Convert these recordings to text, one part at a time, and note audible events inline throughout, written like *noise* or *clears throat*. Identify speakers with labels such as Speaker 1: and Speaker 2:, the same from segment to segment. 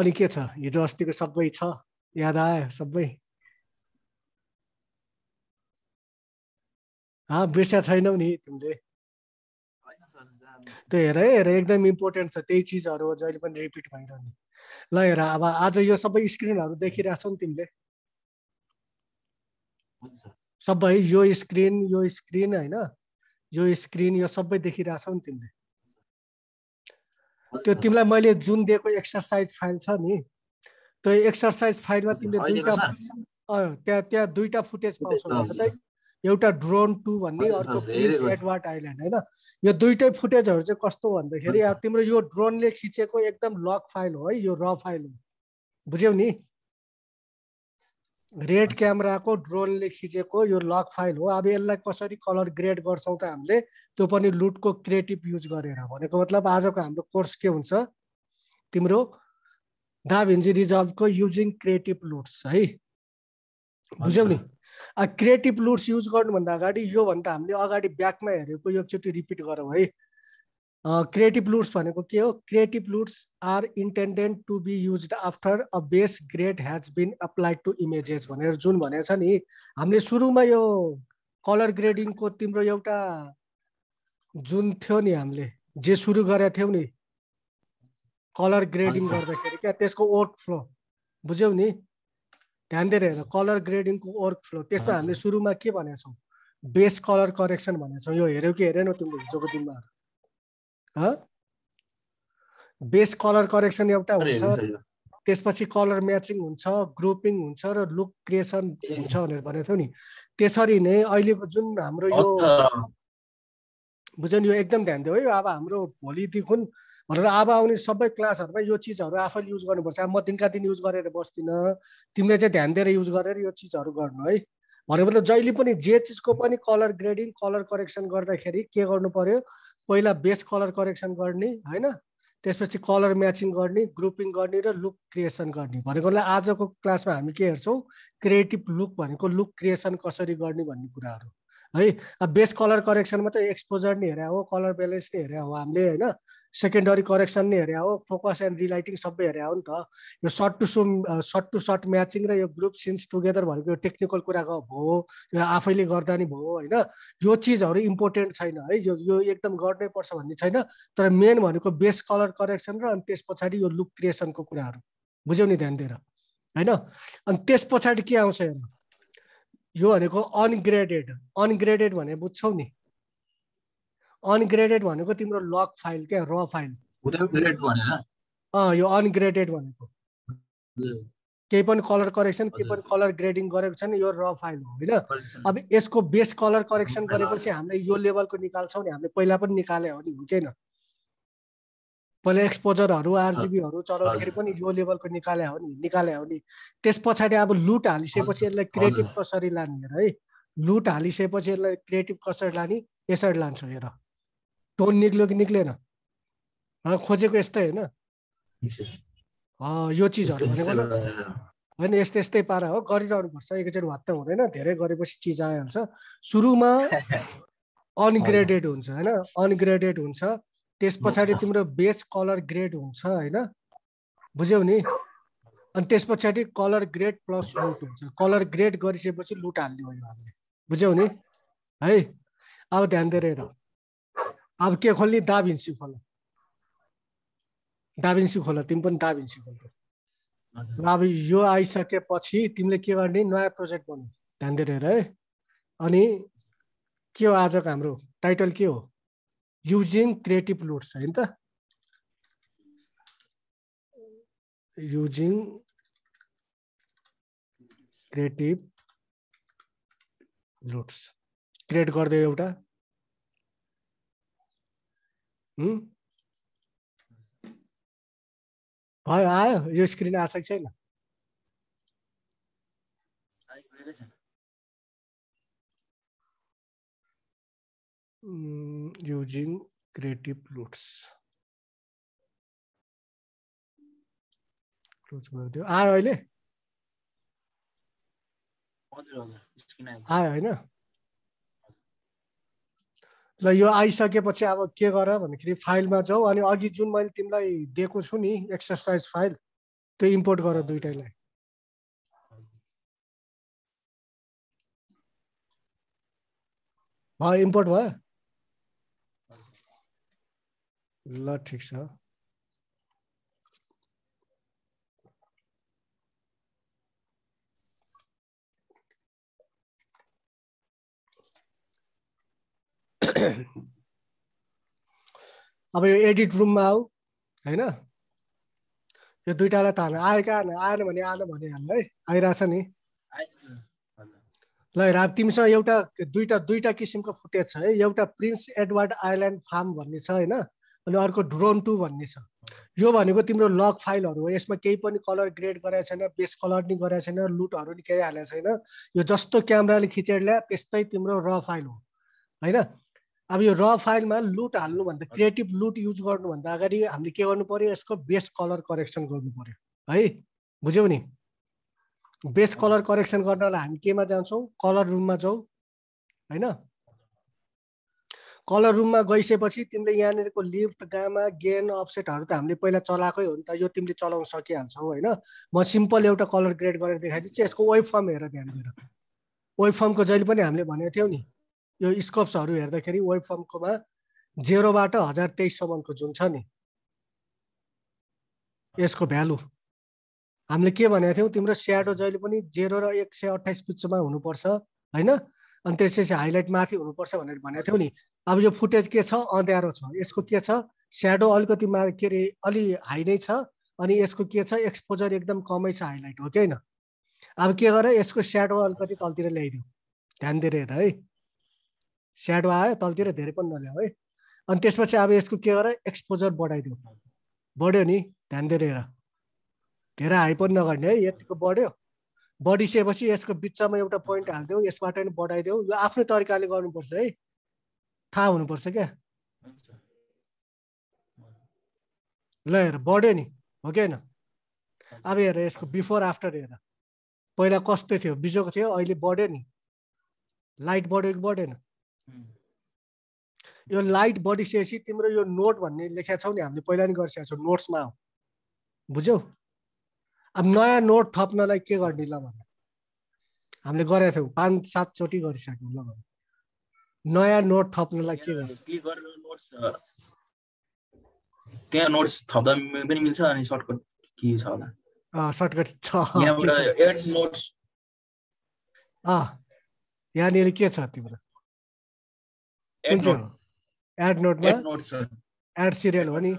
Speaker 1: अनि के छ हिजो अस्तिको सबै छ याद आयो सबै हा बिर्स्या छैनौ नि तिमीले त्यो हेर हेर एकदम इम्पोर्टेन्ट छ त्यही चिजहरू जहिले पनि रिपिट भइरहने ल हेर अब आज यो सबै स्क्रिनहरू देखिरहेछौ नि तिमीले सबै यो स्क्रिन यो स्क्रिन होइन यो स्क्रिन यो सबै देखिरहेछौ नि तिमीले त्यो तिमीलाई मैले जुन दिएको एक्सर्साइज फाइल छ नि त्यो एक्सर्साइज फाइलमा तिमीले दुईवटा त्यहाँ त्यहाँ दुईवटा फुटेज पाउँछौ एउटा ड्रोन टू भन्ने अर्को प्लिज एडवार्ड आइल्यान्ड होइन यो दुइटै फुटेजहरू चाहिँ कस्तो भन्दाखेरि अब तिम्रो यो ड्रोनले खिचेको एकदम लक फाइल हो है यो र फाइल हो बुझ्यौ नि रेड क्यामेराको ड्रोनले खिचेको यो लक फाइल हो अब यसलाई कसरी कलर ग्रेड गर्छौँ त हामीले त्यो पनि लुटको क्रिएटिभ युज गरेर भनेको मतलब आजको हाम्रो कोर्स के हुन्छ तिम्रो दाभिन्जी रिजल्भको युजिङ क्रिएटिभ लुट्स है बुझ्यौ नि क्रिएटिभ लुट्स युज गर्नुभन्दा अगाडि योभन्दा हामीले अगाडि ब्याकमा हेरेको एकचोटि रिपिट गरौँ है क्रिएटिभ लुट्स भनेको के हो creative luts are intended to be use after a base grade has been applied to images भनेर जुन भनेको छ नि हामीले सुरुमा यो कलर ग्रेडिङको तिम्रो एउटा जुन थियो नि हामीले जे सुरु गरेका थियौँ नि कलर ग्रेडिङ गर्दाखेरि क्या त्यसको वर्क फ्लो बुझ्यौ नि ध्यान दिएर हेर कलर ग्रेडिङको वर्क फ्लो त्यसमा हामीले सुरुमा के भनेको बेस कलर करेक्सन भनेको यो हेऱ्यौ कि हेरेनौ तिमीले हिजोको दिनमा बेस कलर करेक्सन एउटा हुन्छ त्यसपछि कलर म्याचिङ हुन्छ ग्रुपिङ हुन्छ र लुक क्रिएसन हुन्छ भनेर भनेको थियो नि त्यसरी नै अहिलेको जुन हाम्रो यो बुझ्यो नि यो एकदम ध्यान दियो है अब हाम्रो भोलिदेखि भनेर अब आउने सबै क्लासहरूमा यो चिजहरू आफैले युज गर्नुपर्छ अब म दिनका दिन युज गरेर बस्दिनँ तिमीले चाहिँ ध्यान दिएर युज गरेर यो चिजहरू गर्नु है भनेको मतलब जहिले पनि जे चिजको पनि कलर ग्रेडिङ कलर करेक्सन गर्दाखेरि के गर्नु पर्यो पहिला बेस कलर करेक्सन गर्ने होइन त्यसपछि कलर म्याचिङ गर्ने ग्रुपिङ गर्ने र लुक क्रिएसन गर्ने भनेकोलाई आजको क्लासमा हामी के हेर्छौँ क्रिएटिभ लुक भनेको लुक क्रिएसन कसरी गर्ने भन्ने कुराहरू है बेस कलर करेक्सन मात्रै एक्सपोजर नै हेरे हो कलर ब्यालेन्स नै हेरे हो हामीले होइन सेकेन्डरी करेक्सन नै हेरे हो फोकस एन्ड रिलाइटिङ सबै हेरे हो नि त यो shot to some shot to shot matching र यो ग्रुप सिन्स टुगेदर भनेको यो टेक्निकल कुराको भयो यो आफैले गर्दा नि भयो होइन यो चिजहरू इम्पोर्टेन्ट छैन है यो यो एकदम गर्नै पर्छ भन्ने छैन तर मेन भनेको बेस कलर करेक्सन र अनि त्यस पछाडि यो लुक क्रिएसनको कुराहरू बुझ्यौ नि ध्यान दिएर होइन अनि त्यस पछाडि के आउँछ हेर्नु यो भनेको अनग्रेडेड अनग्रेडेड भने बुझ्छौ नि अनग्रेडेड भनेको तिम्रो लक फाइल क्या र फाइल यो अनग्रेडेड भनेको केही पनि कलर करेक्सन केही पनि कलर ग्रेडिङ गरेको छैन यो र फाइल हो होइन अब यसको बेस कलर करेक्सन गरेपछि हामीले यो लेभलको निकाल्छौँ नि हामीले पहिला पनि निकाले हो नि हुँदैन पहिला एक्सपोजरहरू आरजिबीहरू चलाउँदाखेरि पनि यो लेभलको निकाले हो नि निकाले हो नि त्यस पछाडि अब लुट हालिसकेपछि यसलाई क्रिएटिभ कसरी लाने हेर है लुट हालिसकेपछि यसलाई क्रिएटिभ कसरी लाने यसरी लान्छु हेर टोन निक्ल्यो कि निक्लेन खोजेको यस्तै होइन यो चिजहरू भनेको होइन यस्तै यस्तै पारा हो गरिरहनुपर्छ एकैचोटि भात त हुँदैन धेरै गरेपछि चिज आइहाल्छ सुरुमा *laughs* अनग्रेडेड हुन्छ होइन अनग्रेडेड हुन्छ त्यस पछाडि तिम्रो बेस कलर ग्रेड हुन्छ होइन बुझ्यौ नि अनि त्यस पछाडि कलर ग्रेड प्लस लुट हुन्छ कलर ग्रेड गरिसकेपछि लुट हालिदियो भने बुझ्यौ नि है अब ध्यान दिएर हेरौँ अब के खोल्ने दाबिन्सी खोल दाबिन्सी खोल तिमी पनि दाभिन्सी खोल र अब यो आइसकेपछि तिमीले के गर्ने नयाँ प्रोजेक्ट बनाउ ध्यान दिएर हेर है अनि के हो आजको हाम्रो टाइटल के हो युजिङ क्रिएटिभ लुट्स होइन त युजिङ क्रिएटिभ लुट्स क्रिएट गरिदियो एउटा भयो आयो यो स्क्रिन आएको छ कि छैन युजिङ क्रिएटिभ लुट्स क्लोज गरिदियो आयो अहिले आयो होइन ल यो आइसकेपछि अब के गर भन्दाखेरि फाइलमा जाऊ अनि अघि जुन मैले तिमीलाई दिएको छु नि एक्सर्साइज फाइल त्यो इम्पोर्ट गर दुइटैलाई भयो इम्पोर्ट भयो ल ठिक छ *clears throat* अब यो एडिट रुममा आऊ होइन यो दुइटालाई तान आएका आएन भने आएन भनिहाल्नु है आइरहेछ नि ल अब तिमीसँग एउटा दुईवटा दुईवटा किसिमको फुटेज छ है एउटा प्रिन्स एडवर्ड आइल्यान्ड फार्म भन्ने छ होइन अनि अर्को ड्रोन टू भन्ने छ यो भनेको तिम्रो लक फाइलहरू हो यसमा केही पनि कलर ग्रेड गराएको छैन बेस कलर नि गराएको छैन लुटहरू नि केही हालेको छैन यो जस्तो क्यामेराले खिचेर ल्या त्यस्तै तिम्रो र फाइल हो होइन अब यो र फाइलमा लुट हाल्नुभन्दा क्रिएटिभ लुट युज गर्नुभन्दा अगाडि हामीले के गर्नु पऱ्यो यसको बेस कलर करेक्सन गर्नु पऱ्यो है बुझ्यौ नि बेस कलर करेक्सन गर्नलाई हामी केमा जान्छौँ कलर रुममा जाउँ होइन कलर रुममा गइसकेपछि तिमीले यहाँनिरको लिफ्ट गामा गेन अफसेटहरू त हामीले पहिला चलाएकै हो नि त यो तिमीले चलाउन सकिहाल्छौ होइन म सिम्पल एउटा कलर ग्रेड गरेर देखाइदिन्छु यसको वेब फर्म हेर ध्यान दिएर वेब फर्मको जहिले पनि हामीले भनेको थियौँ नि यो स्कप्सहरू हेर्दाखेरि वेब फर्मकोमा जेरोबाट हजार तेइससम्मको जुन छ नि यसको भ्यालु हामीले के भनेको थियौँ तिम्रो स्याडो जहिले पनि जेरो र एक सय अठाइस बिचमा हुनुपर्छ होइन अनि त्यसपछि हाइलाइट माथि हुनुपर्छ भनेर भनेको थियौँ नि अब यो फुटेज के छ अँध्यारो छ यसको के छ स्याडो अलिकति मा के अरे अलि हाई नै छ अनि यसको के छ एक्सपोजर एकदम कमै छ हाइलाइट हो कि होइन अब के गर यसको स्याडो अलिकति तलतिर ल्याइदिउँ ध्यान दिएर हेर है स्याडो आयो तलतिर धेरै पनि नल्याऊ है अनि त्यसपछि अब यसको के गर एक्सपोजर बढाइदियो बढ्यो नि ध्यान दिएर हेर धेरै हाई पनि नगर्ने है यतिको बढ्यो बढिसकेपछि यसको बिचमा एउटा पोइन्ट हालिदेऊ यसबाट नि बढाइदेऊ यो आफ्नै तरिकाले गर्नुपर्छ है थाहा हुनुपर्छ क्या ल हेर बढ्यो नि हो कि होइन अब हेर यसको बिफोर आफ्टर हेर पहिला कस्तो थियो बिजोको थियो अहिले बढ्यो नि लाइट बढ्यो कि बढेन यो लाइट बढिसकेपछि तिम्रो यो नोट भन्ने लेखेका छौ नि हामीले पहिला नि गरिसकेको छौँ नोट्समा हो बुझ्यौ अब नयाँ नोट थप्नलाई के गर्ने ल भने हामीले गरेका थियौँ पाँच सातचोटि गरिसक्यौँ ल भने नयाँ नोट थप्नलाई के गर्छ त्यहाँ नोट्स थप्दा पनि मिल्छ अनि सर्टकट के छ होला सर्टकट छ यहाँनिर के छ तिम्रो एड नोटमा एड सिरियल हो नि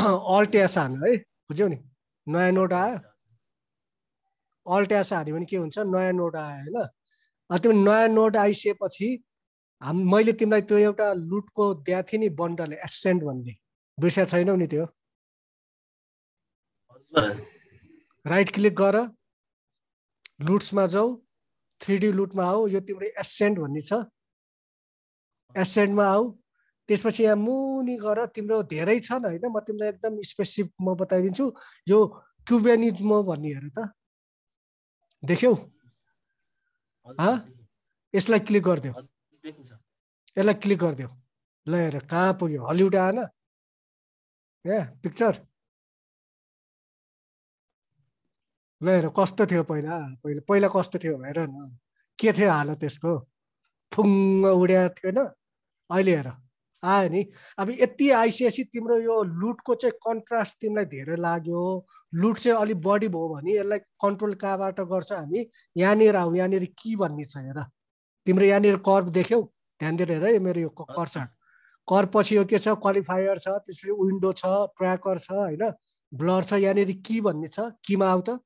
Speaker 1: अल्ट्यास *clears throat* हाल्नु है बुझ्यौ नि नयाँ नोट आयो अल्ट्यास हान्यो भने के हुन्छ नयाँ नोट आयो होइन तिमी नयाँ नोट आइसकेपछि हाम मैले तिमीलाई त्यो एउटा लुटको दिएको थिएँ नि बन्डल एसेन्ट भन्ने बिर्सिया छैनौ नि त्यो राइट क्लिक गर लुट्समा जाऊ थ्री डी लुटमा आऊ यो तिम्रो एसेन्ट भन्ने छ एसेन्डमा आऊ त्यसपछि यहाँ मुनि गएर तिम्रो धेरै छन् होइन म तिमीलाई एकदम स्पेसिफिक म बताइदिन्छु यो क्युबेनिजम भन्ने हेर त देख्यौ यसलाई क्लिक गरिदेऊ यसलाई क्लिक गरिदेऊ ल हेर कहाँ पुग्यो हलिउड आएन ए पिक्चर ल हेर कस्तो थियो पहिला पहिला पहिला कस्तो थियो हेर न के थियो हालत त्यसको फुङ्ग उड्या थिएन अहिले हेर आयो नि अब यति आइसिएसी तिम्रो यो लुटको चाहिँ कन्ट्रास्ट तिमीलाई धेरै लाग्यो लुट चाहिँ अलिक बढी भयो भने यसलाई कन्ट्रोल कहाँबाट गर्छ हामी यहाँनिर आउँ यहाँनिर के भन्ने छ हेर तिम्रो यहाँनिर कर्प देख्यौ ध्यान दिएर हेर मेरो यो कर कर पछि यो के छ क्वालिफायर छ त्यसपछि विन्डो छ ट्र्याकर छ होइन ब्लर छ यहाँनिर के भन्ने छ किमा आउ त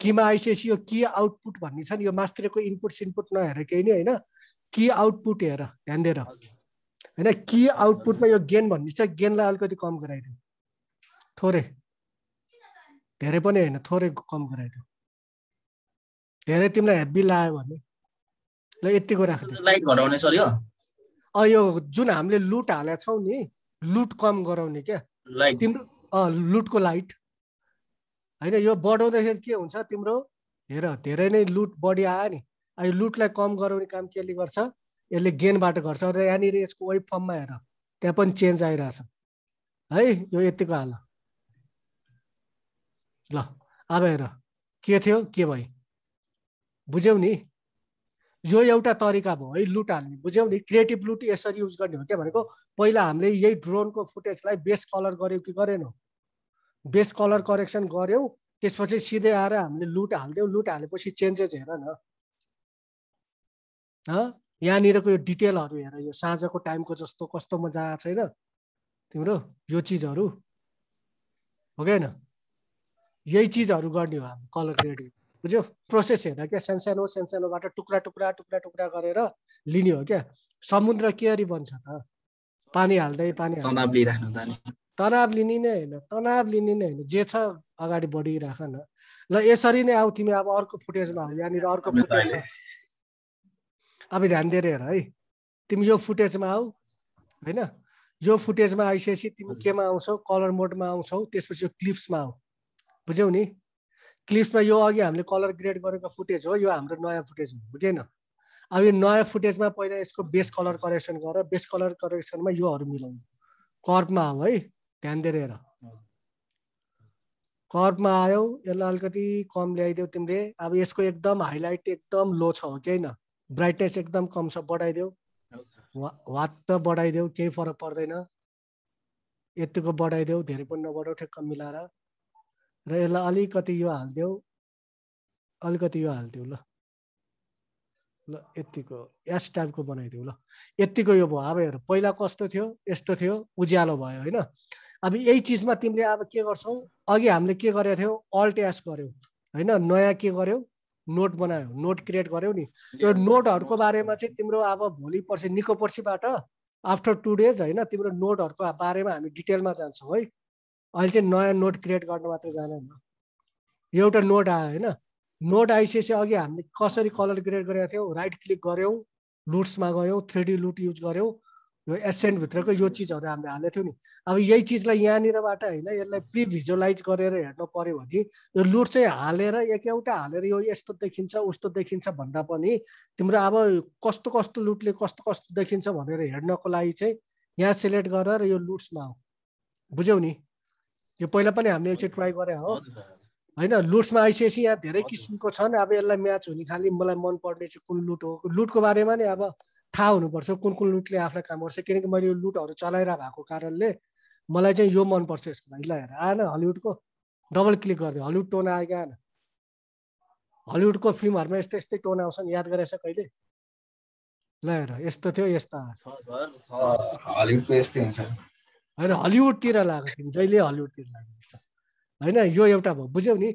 Speaker 1: किमा आइसिएसी यो के आउटपुट भन्ने छ नि यो मास्त्रेको इनपुट सिनपुट नहेर केही नै होइन कि आउटपुट हेर ध्यान दिएर होइन कि आउटपुटमा यो गेन भन्ने चाहिँ गेनलाई अलिकति कम गराइदिउँ थोरै धेरै पनि होइन थोरै कम गराइदिउँ धेरै तिमीलाई हेब्बी लायो भने ल यतिको घटाउने सर यो अँ यो जुन हामीले लुट हालेको छौँ नि लुट कम गराउने क्या तिम्रो अँ लुटको लाइट होइन यो बढाउँदाखेरि के हुन्छ तिम्रो हेर धेरै नै लुट बढी आयो नि यो लुटलाई कम गराउने काम केले गर्छ यसले गेनबाट गर्छ र यहाँनिर यसको वेब फर्ममा हेर त्यहाँ पनि चेन्ज आइरहेछ है यो यतिको हाल ल अब हेर के थियो के भयो बुझ्यौ नि यो एउटा तरिका भयो है लुट हाल्ने बुझ्यौ नि क्रिएटिभ लुट यसरी युज गर्ने हो क्या भनेको पहिला हामीले यही ड्रोनको फुटेजलाई बेस कलर गऱ्यौँ कि गरेनौँ बेस कलर करेक्सन गऱ्यौँ त्यसपछि सिधै आएर हामीले लुट हालिदियौँ लुट हालेपछि चेन्जेस हेर न यहाँनिरको यो डिटेलहरू हेर यो साँझको टाइमको जस्तो कस्तो मजा छैन तिम्रो यो चिजहरू हो कि होइन यही चिजहरू गर्ने हो हामी कलर ग्रेडिङ बुझ्यो प्रोसेस हेर क्या सानसानो सानसानोबाट टुक्रा टुक्रा टुक्रा टुक्रा गरेर लिने हो क्या समुद्र केरी बन्छ त पानी हाल्दै पानी तनाव तनाव लिने नै होइन तनाव लिने नै होइन जे छ अगाडि बढिराख न ल यसरी नै आऊ तिमी अब अर्को फुटेजमा यहाँनिर अर्को फुटेज छ अब ध्यान दिएर हेर है तिमी यो फुटेजमा आऊ होइन यो फुटेजमा आइसकेपछि तिमी केमा आउँछौ कलर मोडमा आउँछौ त्यसपछि यो क्लिप्समा आऊ बुझ्यौ नि क्लिप्समा यो अघि हामीले कलर ग्रेड गरेको फुटेज हो यो हाम्रो नयाँ फुटेज हो बुझेन अब यो नयाँ फुटेजमा पहिला यसको बेस कलर करेक्सन गर बेस कलर करेक्सनमा योहरू मिलाउनु कर्पमा आऊ है ध्यान दिएर हेर कर्पमा आयौ यसलाई अलिकति कम ल्याइदेऊ तिमीले अब यसको एकदम हाइलाइट एकदम लो छ हो कि होइन ब्राइटनेस एकदम कम छ बढाइदेऊ वा त बढाइदेऊ केही फरक पर्दैन यत्तिको बढाइदेऊ धेरै पनि नबढाउ ठ्याक्क मिलाएर र यसलाई अलिकति यो हालिदेऊ अलिकति यो हालिदेऊ ल ल यत्तिको यस टाइपको बनाइदेऊ ल यत्तिको यो भयो अब हेर पहिला कस्तो थियो यस्तो थियो उज्यालो भयो होइन अब यही चिजमा तिमीले अब के गर्छौ अघि हामीले के गरेको थियौ अल्ट एस गऱ्यौ होइन नयाँ के गर्यौ नोट बनायो नोट क्रिएट गर्यौ नि यो नोटहरूको बारेमा चाहिँ तिम्रो अब भोलि पर्सि निको पर्सिबाट आफ्टर टु डेज होइन तिम्रो नोटहरूको बारेमा हामी डिटेलमा जान्छौँ है अहिले चाहिँ नयाँ नोट क्रिएट गर्न मात्र जाँदैन एउटा नोट आयो होइन नोट आइसकेपछि अघि हामीले कसरी कलर क्रिएट गरेका थियौँ राइट क्लिक गऱ्यौँ लुट्समा गयौँ थ्री डी लुट युज गऱ्यौँ यो एसेन्टभित्रको यो चिजहरू हामीले हालेको थियौँ नि अब यही चिजलाई यहाँनिरबाट होइन यसलाई भिजुलाइज गरेर हेर्नु पऱ्यो भने यो लुट चाहिँ हालेर एक एउटा हालेर यो यस्तो देखिन्छ उस्तो देखिन्छ भन्दा पनि तिम्रो अब कस्तो कस्तो लुटले कस्तो कस्तो देखिन्छ भनेर हेर्नको लागि चाहिँ यहाँ सेलेक्ट गरेर यो लुट्समा हो बुझ्यौ नि यो पहिला पनि हामीले एकचोटि ट्राई गरे हो होइन लुट्समा आइसकेपछि यहाँ धेरै किसिमको छन् अब यसलाई म्याच हुने खालि मलाई मनपर्ने चाहिँ कुन लुट हो लुटको बारेमा नि अब थाहा हुनुपर्छ कुन कुन लुटले आफूलाई काम गर्छ किनकि मैले यो लुटहरू चलाइरहेको भएको कारणले मलाई चाहिँ यो मनपर्छ यसको लागि ल हेर आएन हलिउडको डबल क्लिक गरिदियो हलिउड टोन कि आएन हलिउडको फिल्महरूमा यस्तै यस्तै टोन आउँछन् याद गरेछ कहिले ल हेर यस्तो थियो यस्तो होइन हलिउडतिर लागेको थियो जहिले हलिउडतिर लागेको छ होइन यो एउटा भयो बुझ्यौ नि